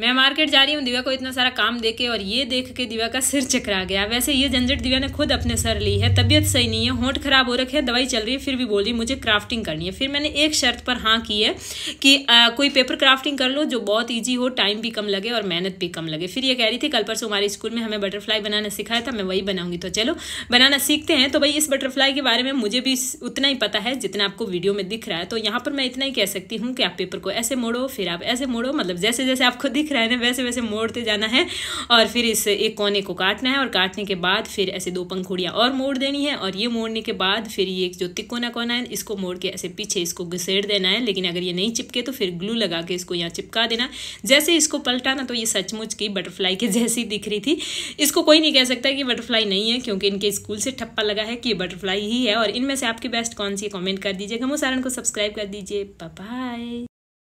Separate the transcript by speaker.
Speaker 1: मैं मार्केट जा रही हूँ दिव्या को इतना सारा काम देके और ये देख के दिव्या का सिर चकरा गया वैसे ये झंझट दिव्या ने खुद अपने सर ली है तबीयत सही नहीं है होंठ खराब हो रखे है दवाई चल रही है फिर भी बोल रही मुझे क्राफ्टिंग करनी है फिर मैंने एक शर्त पर हाँ की है कि आ, कोई पेपर क्राफ्टिंग कर लो जो बहुत ईजी हो टाइम भी कम लगे और मेहनत भी कम लगे फिर ये कह रही थी कल परसों हमारे स्कूल में हमें बटरफ्लाई बनाना सिखाया था मैं वही बनाऊंगी तो चलो बनाना सीखते हैं तो भाई इस बटरफ्लाई के बारे में मुझे भी उतना ही पता है जितना आपको वीडियो में दिख रहा है तो यहाँ पर मैं इतना ही कह सकती हूँ कि आप पेपर को ऐसे मोड़ो फिर आप ऐसे मोड़ो मतलब जैसे जैसे आपको दिख दिख रहा है ना वैसे वैसे मोड़ते जाना है और फिर इस एक कोने को काटना है और काटने के बाद फिर ऐसे दो पंखुड़ियाँ और मोड़ देनी है और ये मोड़ने के बाद फिर ये जो तिकोना कोना है इसको मोड़ के ऐसे पीछे इसको घसेड़ देना है लेकिन अगर ये नहीं चिपके तो फिर ग्लू लगा के इसको यहाँ चिपका देना जैसे इसको पलटा ना तो ये सचमुच की बटरफ्लाई के जैसी दिख रही थी इसको कोई नहीं कह सकता कि बटरफ्लाई नहीं है क्योंकि इनके स्कूल से ठप्पा लगा है कि ये बटरफ्लाई ही है और इनमें से आपकी बेस्ट कौन सी कमेंट कर दीजिएगा मुसारण को सब्सक्राइब कर दीजिए बाय